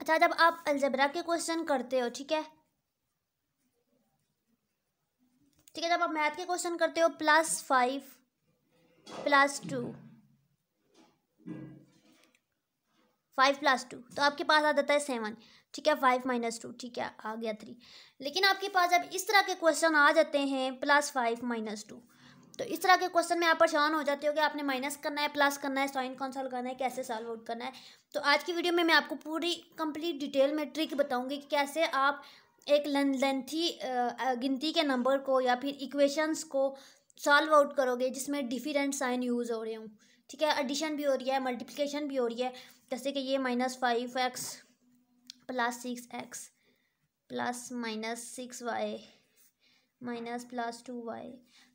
अच्छा जब आप अलजबरा के क्वेश्चन करते हो ठीक है ठीक है जब आप मैथ के क्वेश्चन करते हो plus five plus two five plus two तो आपके पास आ जाता है सेवन ठीक है फाइव माइनस टू ठीक है आ गया थ्री लेकिन आपके पास जब इस तरह के क्वेश्चन आ जाते हैं प्लस फाइव माइनस टू तो इस तरह के क्वेश्चन में आप परेशान हो जाते हो कि आपने माइनस करना है प्लस करना है साइन कौन सॉल्व करना है कैसे सॉल्व आउट करना है तो आज की वीडियो में मैं आपको पूरी कंप्लीट डिटेल में ट्रिक बताऊंगी कि कैसे आप एक लेंथी गिनती के नंबर को या फिर इक्वेशंस को सॉल्व आउट करोगे जिसमें डिफरेंट साइन यूज़ हो रहे हूँ ठीक है एडिशन भी हो रही है मल्टीप्लीकेशन भी हो रही है जैसे कि ये minus five x plus six x plus minus six y minus plus two y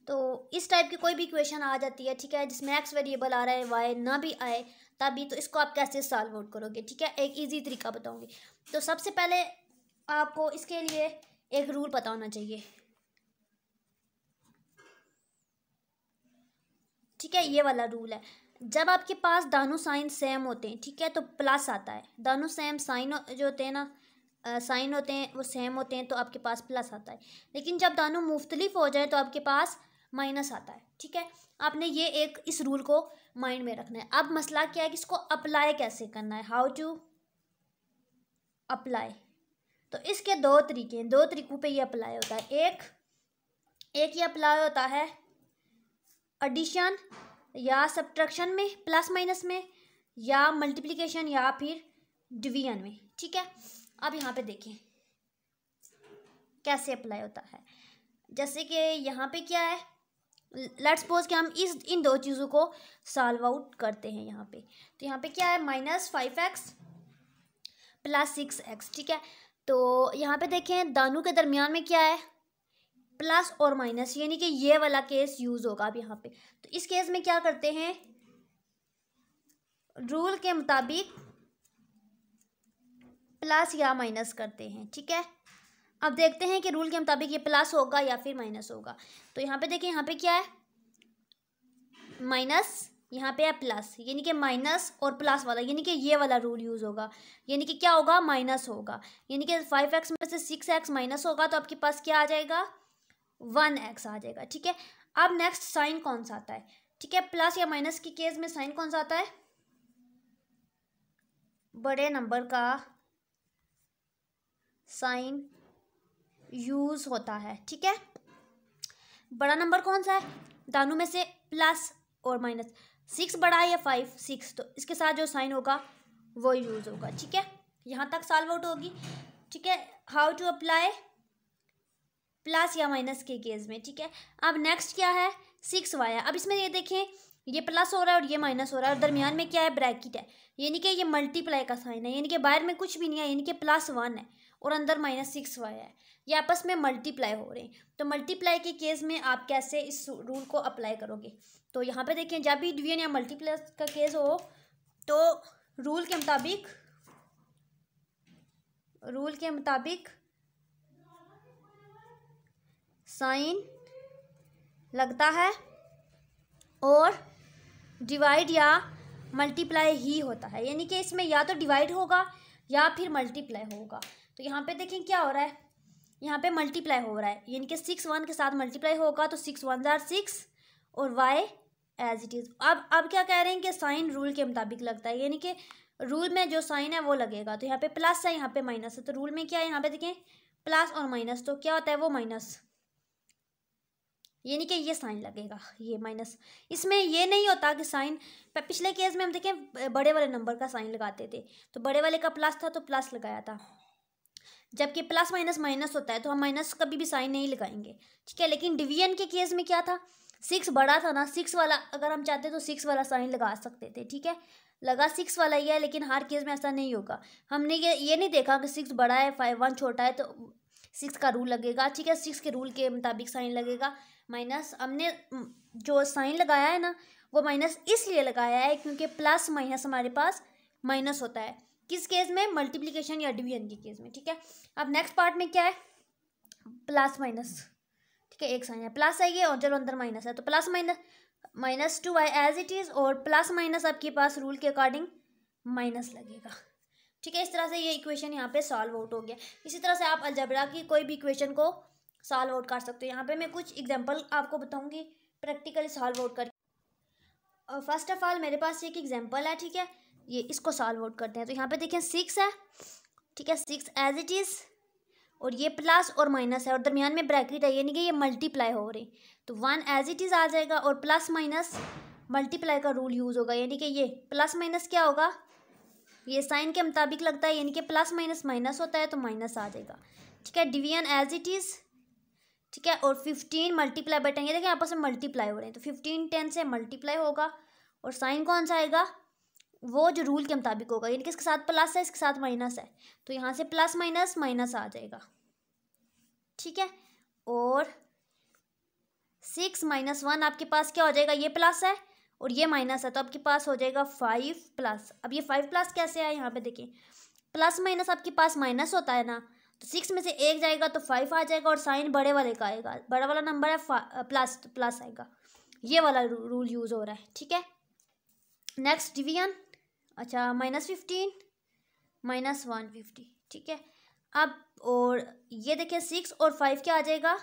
तो इस टाइप की कोई भी इक्वेशन आ जाती है ठीक है जिसमें एक्स वेरिएबल आ रहा है वाई ना भी आए तभी तो इसको आप कैसे सॉल्व आउट करोगे ठीक है एक इजी तरीका बताऊंगी तो सबसे पहले आपको इसके लिए एक रूल पता होना चाहिए ठीक है ये वाला रूल है जब आपके पास दानों साइन सेम होते हैं ठीक है तो प्लस आता है दानों सेम साइन जो होते हैं ना साइन होते हैं वो सेम होते हैं तो आपके पास प्लस आता है लेकिन जब दानों मुख्तलिफ हो जाए तो आपके पास माइनस आता है ठीक है आपने ये एक इस रूल को माइंड में रखना है अब मसला क्या है कि इसको अप्लाई कैसे करना है हाउ टू अप्लाई तो इसके दो तरीके हैं दो तरीकों पे ये अप्लाई होता है एक एक ये अप्लाई होता है एडिशन या सब्ट्रैक्शन में प्लस माइनस में या मल्टीप्लिकेशन या फिर डिवीजन में ठीक है अब यहाँ पे देखें कैसे अप्लाई होता है जैसे कि यहाँ पे क्या है लेट्स सपोज कि हम इस इन दो चीज़ों को सॉल्व आउट करते हैं यहाँ पे तो यहाँ पे क्या है minus five x plus six x ठीक है तो यहाँ पे देखें दानों के दरमियान में क्या है प्लस और माइनस यानी कि ये वाला केस यूज़ होगा अब यहाँ पे तो इस केस में क्या करते हैं रूल के मुताबिक प्लस या माइनस करते हैं ठीक है अब देखते हैं कि रूल के मुताबिक ये प्लस होगा या फिर माइनस होगा तो यहाँ पे देखिए यहाँ पे क्या है माइनस यहाँ पे है प्लस यानी कि माइनस और प्लस वाला यानी कि ये वाला रूल यूज़ होगा यानी कि क्या होगा माइनस होगा यानी कि फाइव एक्स में से सिक्स एक्स माइनस होगा तो आपके पास क्या आ जाएगा वन एक्स आ जाएगा ठीक है अब नेक्स्ट साइन कौन सा आता है ठीक है प्लस या माइनस की केस में साइन कौन सा आता है बड़े नंबर का साइन यूज़ होता है ठीक है बड़ा नंबर कौन सा है दानों में से प्लस और माइनस सिक्स बड़ा है या फाइव सिक्स तो इसके साथ जो साइन होगा वो यूज़ होगा ठीक है यहाँ तक सॉल्व आउट होगी ठीक है हाउ टू अप्लाई प्लस या माइनस के केस में ठीक है अब नेक्स्ट क्या है सिक्स वाया अब इसमें ये देखें ये प्लस हो रहा है और ये माइनस हो रहा है और दरमियान में क्या है ब्रैकेट है यानी कि ये मल्टीप्लाई का साइन है यानी कि बाहर में कुछ भी नहीं है यानी कि प्लस वन है और अंदर माइनस सिक्स वाई है ये आपस में मल्टीप्लाई हो रहे हैं तो मल्टीप्लाई के केस में आप कैसे इस रूल को अप्लाई करोगे तो यहाँ पे देखें जब भी डिवीजन या मल्टीप्लाई का केस हो तो रूल के मुताबिक रूल के मुताबिक साइन लगता है और डिवाइड या मल्टीप्लाई ही होता है यानी कि इसमें या तो डिवाइड होगा या फिर मल्टीप्लाई होगा तो यहाँ पे देखें क्या हो रहा है यहाँ पे मल्टीप्लाई हो रहा है यानी कि सिक्स वन के साथ मल्टीप्लाई होगा तो सिक्स वन ज़ार सिक्स और वाई एज इट इज़ अब अब क्या कह रहे हैं कि साइन रूल के मुताबिक लगता है यानी कि रूल में जो साइन है वो लगेगा तो यहाँ पे प्लस है यहाँ पे माइनस है तो रूल में क्या है यहाँ पे देखें प्लस और माइनस तो क्या होता है वो माइनस यानी कि ये साइन लगेगा ये माइनस इसमें ये नहीं होता कि साइन पिछले केस में हम देखें बड़े वाले नंबर का साइन लगाते थे तो बड़े वाले का प्लस था तो प्लस लगाया था जबकि प्लस माइनस माइनस होता है तो हम माइनस कभी भी साइन नहीं लगाएंगे ठीक है लेकिन डिवीजन के केस में क्या था सिक्स बड़ा था ना सिक्स वाला अगर हम चाहते तो सिक्स वाला साइन लगा सकते थे ठीक है लगा सिक्स वाला ही है लेकिन हर केस में ऐसा नहीं होगा हमने ये ये नहीं देखा कि सिक्स बड़ा है फाइव वन छोटा है तो सिक्स का रूल लगेगा ठीक है सिक्स के रूल के मुताबिक साइन लगेगा माइनस हमने जो साइन लगाया है ना वो माइनस इसलिए लगाया है क्योंकि प्लस माइनस हमारे पास माइनस होता है किस केस में मल्टीप्लिकेशन या डिवीजन के केस में ठीक है अब नेक्स्ट पार्ट में क्या है प्लस माइनस ठीक है एक साइन है प्लस आई है और चलो अंदर माइनस है तो plus minus minus two I as it is और प्लस माइनस आपके पास रूल के अकॉर्डिंग माइनस लगेगा ठीक है इस तरह से ये इक्वेशन यहाँ पे सॉल्व आउट हो गया इसी तरह से आप अलजबरा की कोई भी इक्वेशन को सॉल्व आउट कर सकते हो यहाँ पे मैं कुछ एग्जांपल आपको बताऊँगी प्रैक्टिकली सॉल्व आउट करके फर्स्ट ऑफ ऑल मेरे पास एक एग्जांपल है ठीक है ये इसको सॉल्व आउट करते हैं तो यहाँ पे देखें सिक्स है ठीक है सिक्स एज इट इज़ और ये प्लस और माइनस है और दरमियान में ब्रैकेट है यानी कि ये मल्टीप्लाई हो रही तो वन एज इट इज़ आ जाएगा और प्लस माइनस मल्टीप्लाई का रूल यूज़ होगा यानी कि ये प्लस माइनस क्या होगा ये साइन के मुताबिक लगता है यानी कि प्लस माइनस माइनस होता है तो माइनस आ जाएगा ठीक है डिवीजन एज इट इज़ ठीक है और फिफ्टीन मल्टीप्लाई बटेंगे देखिए आपस में मल्टीप्लाई हो रहे हैं तो फिफ्टीन टेन से मल्टीप्लाई होगा और साइन कौन सा आएगा वो जो रूल के मुताबिक होगा यानी कि इसके साथ प्लस है इसके साथ माइनस है तो यहाँ से प्लस माइनस माइनस आ जाएगा ठीक है और सिक्स माइनस वन आपके पास क्या हो जाएगा ये प्लस है और ये माइनस है तो आपके पास हो जाएगा फाइव प्लस अब ये फाइव प्लस कैसे है यहाँ पे देखिए प्लस माइनस आपके पास माइनस होता है ना तो सिक्स में से एक जाएगा तो फाइव आ जाएगा और साइन बड़े वाले का आएगा बड़ा वाला नंबर है प्लस तो प्लस आएगा ये वाला रूल यूज़ हो रहा है ठीक है नेक्स्ट डिवीजन अच्छा minus fifteen minus one fifty ठीक है अब और ये देखिए सिक्स और फाइव क्या आ जाएगा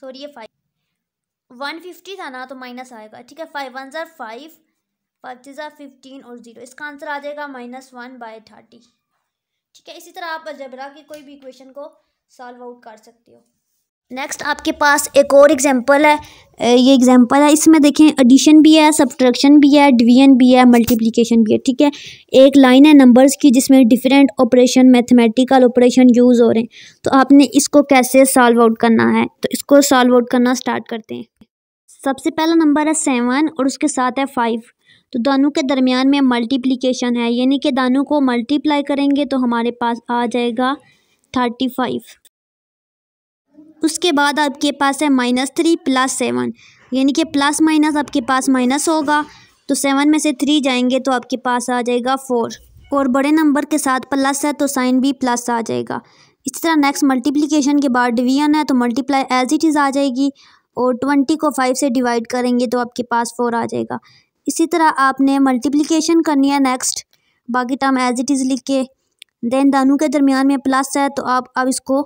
सॉरी ये फाइव वन फिफ्टी था ना तो माइनस आएगा ठीक है फाइव वन ज़ार फाइव फाइव थ्री ज़ार फिफ्टीन और ज़ीरो इसका आंसर आ जाएगा माइनस वन बाई थर्टी ठीक है इसी तरह आप अलजबरा की कोई भी इक्वेशन को सॉल्व आउट कर सकते हो नेक्स्ट आपके पास एक और एग्जांपल है ये एग्जांपल है इसमें देखें एडिशन भी है सब्ट्रैक्शन भी है डिवीजन भी है मल्टीप्लिकेशन भी है ठीक है एक लाइन है नंबर्स की जिसमें different operation mathematical operation use हो रहे हैं तो आपने इसको कैसे सॉल्व आउट करना है तो इसको सॉल्व आउट करना स्टार्ट करते हैं सबसे पहला नंबर है सेवन और उसके साथ है फाइव तो दानों के दरमियान में मल्टीप्लिकेशन है यानी कि दानों को मल्टीप्लाई करेंगे तो हमारे पास आ जाएगा थर्टी फाइव उसके बाद आपके पास है माइनस थ्री प्लस सेवन यानी कि प्लस माइनस आपके पास माइनस होगा तो सेवन में से थ्री जाएंगे तो आपके पास आ जाएगा फोर और बड़े नंबर के साथ प्लस है तो साइन भी प्लस आ जाएगा इसी तरह नेक्स्ट मल्टीप्लिकेशन के बाद डिवीजन है तो मल्टीप्लाई एज इट इज़ आ जाएगी और ट्वेंटी को फाइव से डिवाइड करेंगे तो आपके पास फोर आ जाएगा इसी तरह आपने मल्टीप्लिकेशन करनी है नेक्स्ट बाकी टर्म एज इट इज़ लिख के देन दानों के दरमियान में प्लस है तो आप अब इसको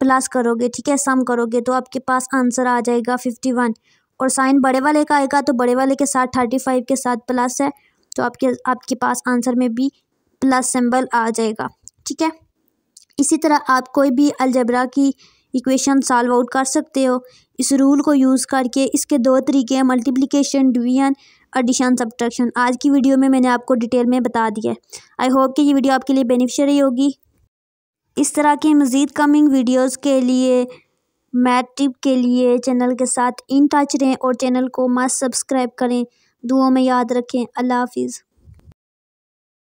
प्लस करोगे ठीक है सम करोगे तो आपके पास आंसर आ जाएगा फिफ्टी वन और साइन बड़े वाले का आएगा तो बड़े वाले के साथ थर्टी फाइव के साथ प्लस है तो आपके आपके पास आंसर में भी प्लस सिंबल आ जाएगा ठीक है इसी तरह आप कोई भी अलजबरा की इक्वेशन सॉल्व आउट कर सकते हो इस रूल को यूज़ करके इसके दो तरीके हैं मल्टीप्लिकेशन डिवीजन एडिशन सब्ट्रैक्शन आज की वीडियो में मैंने आपको डिटेल में बता दिया है आई होप कि ये वीडियो आपके लिए बेनिफिशियरी होगी इस तरह की मज़ीद कमिंग वीडियोस के लिए मैथ टिप के लिए चैनल के साथ इन टच रहें और चैनल को मस्त सब्सक्राइब करें दुआ में याद रखें अल्लाह हाफिज़